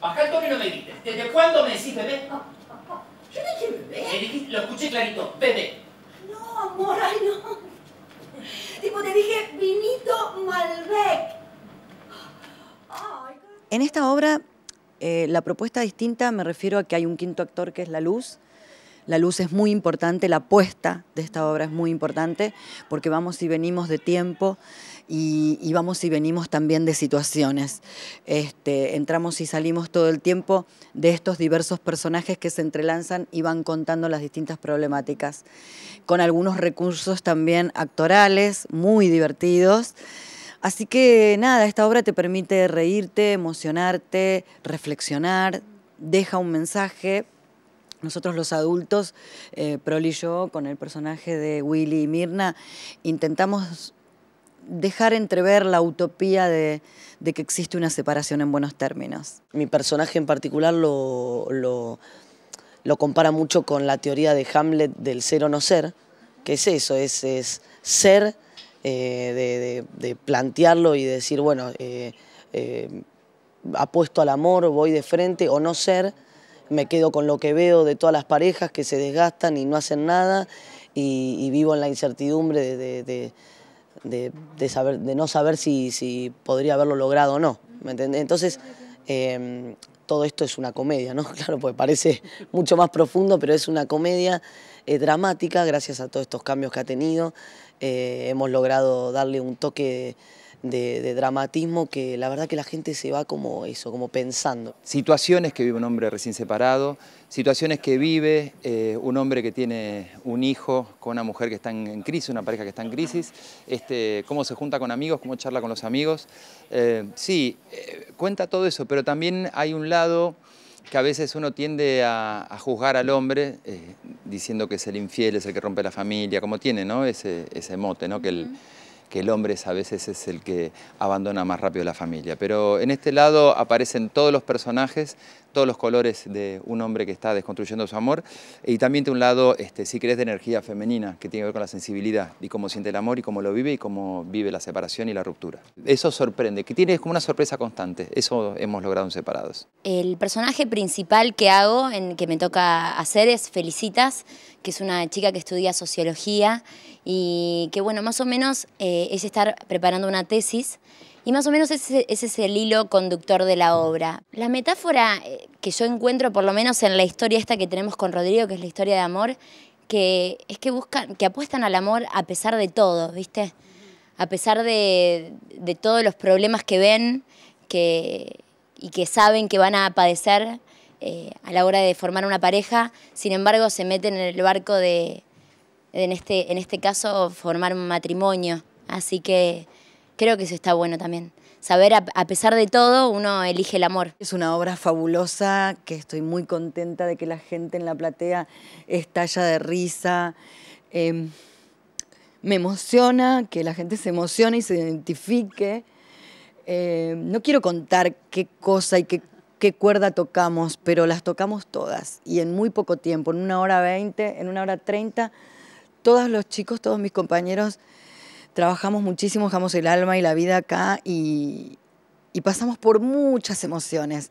Baja el tono y no me grites. ¿Desde cuándo me decís bebé? Yo dije bebé. lo escuché clarito, bebé. No, amor, ay no. Tipo, te dije vinito Malbec. En esta obra, eh, la propuesta distinta me refiero a que hay un quinto actor que es la luz, la luz es muy importante, la puesta de esta obra es muy importante, porque vamos y venimos de tiempo y, vamos y venimos también de situaciones. Este, entramos y salimos todo el tiempo de estos diversos personajes que se entrelanzan y van contando las distintas problemáticas, con algunos recursos también actorales, muy divertidos. Así que nada, esta obra te permite reírte, emocionarte, reflexionar, deja un mensaje nosotros los adultos, eh, y yo, con el personaje de Willy y Mirna, intentamos dejar entrever la utopía de, que existe una separación en buenos términos. Mi personaje en particular lo, compara mucho con la teoría de Hamlet del ser o no ser, que es eso, es, ser, eh, de, plantearlo y decir, bueno, eh, eh, apuesto al amor, voy de frente, o no ser, me quedo con lo que veo de todas las parejas que se desgastan y no hacen nada y, vivo en la incertidumbre de, saber, de no saber si, si, podría haberlo logrado o no. ¿me entendés? Entonces, em, todo esto es una comedia, ¿no? Claro, pues parece mucho más profundo, pero es una comedia eh, dramática gracias a todos estos cambios que ha tenido. Eh, hemos logrado darle un toque de, dramatismo que la verdad que la gente se va como eso, como pensando. Situaciones que vive un hombre recién separado, situaciones que vive eh, un hombre que tiene un hijo con una mujer que está en, crisis, una pareja que está en crisis, este, cómo se junta con amigos, cómo charla con los amigos. Eh, sí, eh, cuenta todo eso, pero también hay un lado que a veces uno tiende a, juzgar al hombre diciendo que es el infiel, es el que rompe la familia, como tiene ¿no? ese, ese mote, ¿no? que el, que el hombre a veces es el que abandona más rápido la familia. Pero en este lado aparecen todos los personajes, todos los colores de un hombre que está desconstruyendo su amor y también de un lado, este, si crees de energía femenina que tiene que ver con la sensibilidad y cómo siente el amor y cómo lo vive y cómo vive la separación y la ruptura. Eso sorprende, que tiene como una sorpresa constante, eso hemos logrado en Separados. El personaje principal que hago, en, que me toca hacer es Felicitas, que es una chica que estudia sociología y que, bueno, más o menos eh, es estar preparando una tesis y más o menos ese, es el hilo conductor de la obra. La metáfora eh, que yo encuentro, por lo menos en la historia esta que tenemos con Rodrigo, que es la historia de amor, que es que buscan, que apuestan al amor a pesar de todo, ¿viste? A pesar de, de todos los problemas que ven que, y que saben que van a padecer, eh, a la hora de formar una pareja, sin embargo se meten en el barco de, en este, en este caso, formar un matrimonio. Así que creo que eso está bueno también. Saber, a, pesar de todo, uno elige el amor. Es una obra fabulosa, que estoy muy contenta de que la gente en la platea estalla de risa. Em, me emociona que la gente se emocione y se identifique. Em, no quiero contar qué cosa y qué qué cuerda tocamos, pero las tocamos todas y en muy poco tiempo, en una hora veinte, en una hora treinta, todos los chicos, todos mis compañeros, trabajamos muchísimo, dejamos el alma y la vida acá y, y pasamos por muchas emociones.